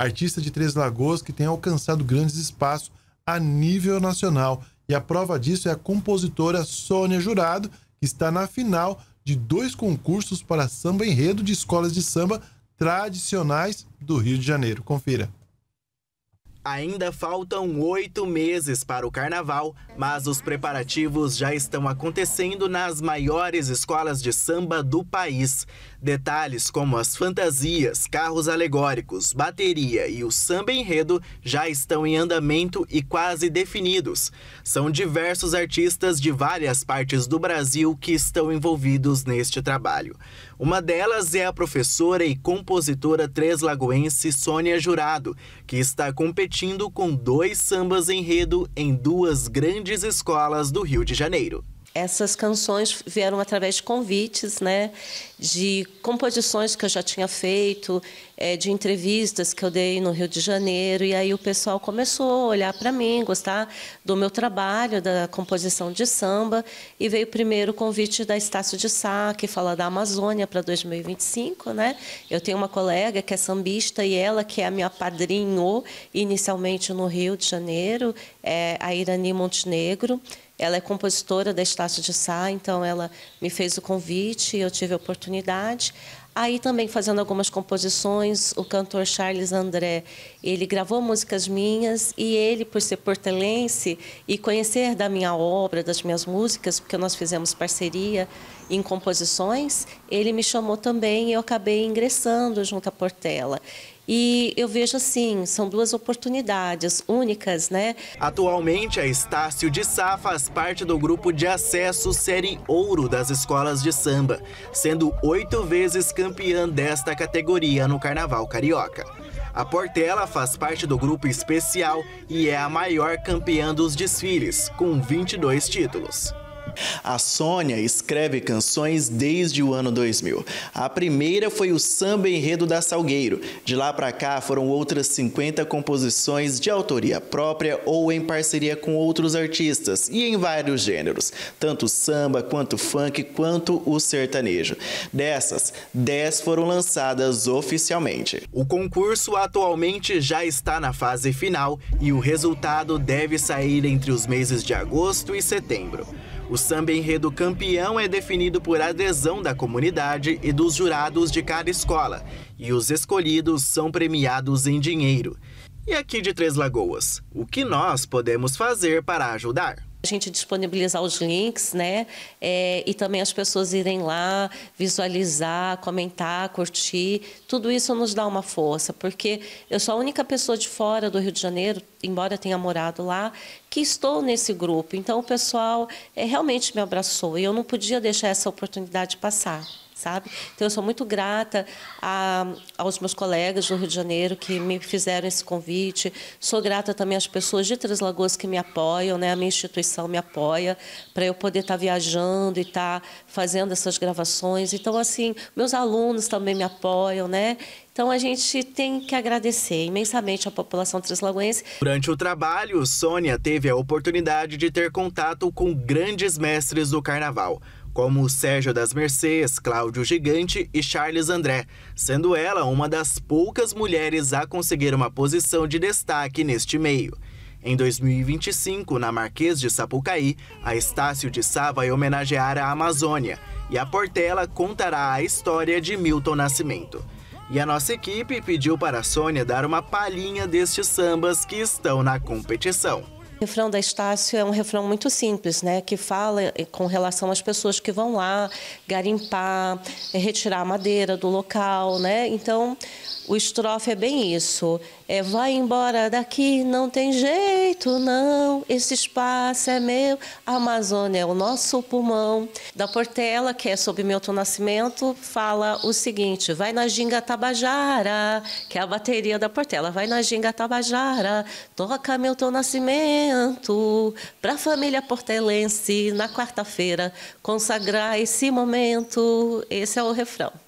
artista de Três Lagoas que tem alcançado grandes espaços a nível nacional. E a prova disso é a compositora Sônia Jurado, que está na final de dois concursos para samba enredo de escolas de samba tradicionais do Rio de Janeiro. Confira. Ainda faltam oito meses para o carnaval, mas os preparativos já estão acontecendo nas maiores escolas de samba do país. Detalhes como as fantasias, carros alegóricos, bateria e o samba enredo já estão em andamento e quase definidos. São diversos artistas de várias partes do Brasil que estão envolvidos neste trabalho. Uma delas é a professora e compositora treslagoense Sônia Jurado, que está competindo competindo com dois sambas enredo em duas grandes escolas do Rio de Janeiro essas canções vieram através de convites, né, de composições que eu já tinha feito, é, de entrevistas que eu dei no Rio de Janeiro, e aí o pessoal começou a olhar para mim, gostar do meu trabalho, da composição de samba, e veio primeiro o convite da Estácio de Sá, que fala da Amazônia para 2025, né? Eu tenho uma colega que é sambista e ela que é a minha padrinho inicialmente no Rio de Janeiro, é a Irani Montenegro, ela é compositora da Estácio de Sá, então ela me fez o convite, e eu tive a oportunidade. Aí também fazendo algumas composições, o cantor Charles André, ele gravou músicas minhas e ele, por ser portelense e conhecer da minha obra, das minhas músicas, porque nós fizemos parceria em composições, ele me chamou também e eu acabei ingressando junto à Portela. E eu vejo assim, são duas oportunidades únicas, né? Atualmente, a Estácio de Sá faz parte do grupo de acesso Série Ouro das escolas de samba, sendo oito vezes campeã desta categoria no Carnaval Carioca. A Portela faz parte do grupo especial e é a maior campeã dos desfiles, com 22 títulos. A Sônia escreve canções desde o ano 2000. A primeira foi o Samba Enredo da Salgueiro. De lá para cá foram outras 50 composições de autoria própria ou em parceria com outros artistas e em vários gêneros, tanto samba quanto funk quanto o sertanejo. Dessas, 10 foram lançadas oficialmente. O concurso atualmente já está na fase final e o resultado deve sair entre os meses de agosto e setembro. O samba enredo campeão é definido por adesão da comunidade e dos jurados de cada escola, e os escolhidos são premiados em dinheiro. E aqui de Três Lagoas, o que nós podemos fazer para ajudar? A gente disponibilizar os links, né? É, e também as pessoas irem lá, visualizar, comentar, curtir. Tudo isso nos dá uma força, porque eu sou a única pessoa de fora do Rio de Janeiro, embora tenha morado lá, que estou nesse grupo. Então o pessoal é, realmente me abraçou e eu não podia deixar essa oportunidade passar sabe? Então, eu sou muito grata a, aos meus colegas do Rio de Janeiro que me fizeram esse convite. Sou grata também às pessoas de Três Lagoas que me apoiam, né? a minha instituição me apoia para eu poder estar tá viajando e estar tá fazendo essas gravações. Então, assim, meus alunos também me apoiam, né? Então a gente tem que agradecer imensamente à população translagoense. Durante o trabalho, Sônia teve a oportunidade de ter contato com grandes mestres do carnaval como Sérgio das Mercês, Cláudio Gigante e Charles André, sendo ela uma das poucas mulheres a conseguir uma posição de destaque neste meio. Em 2025, na Marquês de Sapucaí, a Estácio de Sá vai homenagear a Amazônia e a Portela contará a história de Milton Nascimento. E a nossa equipe pediu para a Sônia dar uma palhinha destes sambas que estão na competição. O refrão da Estácio é um refrão muito simples, né? Que fala eh, com relação às pessoas que vão lá garimpar, eh, retirar a madeira do local, né? Então, o estrofe é bem isso. É vai embora daqui, não tem jeito, não. Esse espaço é meu, a Amazônia é o nosso pulmão. Da Portela, que é sobre Milton Nascimento, fala o seguinte: vai na ginga Tabajara, que é a bateria da Portela, vai na ginga Tabajara, toca Milton Nascimento para a família portelense na quarta-feira consagrar esse momento. Esse é o refrão.